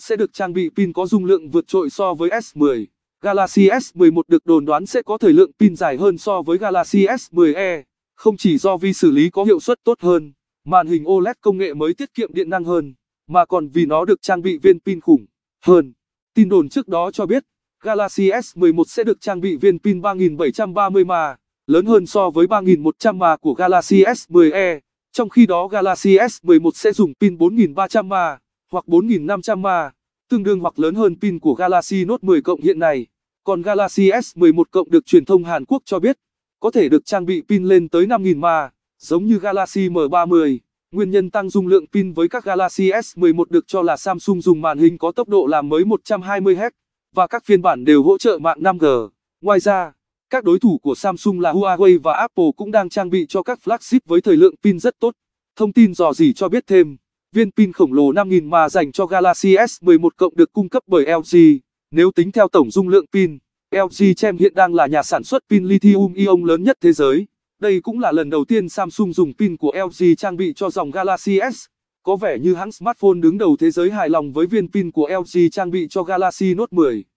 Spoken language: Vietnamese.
sẽ được trang bị pin có dung lượng vượt trội so với S10. Galaxy S11 được đồn đoán sẽ có thời lượng pin dài hơn so với Galaxy S10e, không chỉ do vi xử lý có hiệu suất tốt hơn, màn hình OLED công nghệ mới tiết kiệm điện năng hơn, mà còn vì nó được trang bị viên pin khủng hơn. Tin đồn trước đó cho biết, Galaxy S11 sẽ được trang bị viên pin 3730 mAh, lớn hơn so với 3100 mAh của Galaxy S10e, trong khi đó Galaxy S11 sẽ dùng pin 4300 mAh hoặc 4.500 ma, tương đương hoặc lớn hơn pin của Galaxy Note 10 cộng hiện nay. Còn Galaxy S11 cộng được truyền thông Hàn Quốc cho biết, có thể được trang bị pin lên tới 5.000 ma, giống như Galaxy M30. Nguyên nhân tăng dung lượng pin với các Galaxy S11 được cho là Samsung dùng màn hình có tốc độ làm mới 120 Hz và các phiên bản đều hỗ trợ mạng 5G. Ngoài ra, các đối thủ của Samsung là Huawei và Apple cũng đang trang bị cho các flagship với thời lượng pin rất tốt. Thông tin dò dỉ cho biết thêm Viên pin khổng lồ 5000 mà dành cho Galaxy S11 cộng được cung cấp bởi LG. Nếu tính theo tổng dung lượng pin, LG Chem hiện đang là nhà sản xuất pin lithium ion lớn nhất thế giới. Đây cũng là lần đầu tiên Samsung dùng pin của LG trang bị cho dòng Galaxy S. Có vẻ như hãng smartphone đứng đầu thế giới hài lòng với viên pin của LG trang bị cho Galaxy Note 10.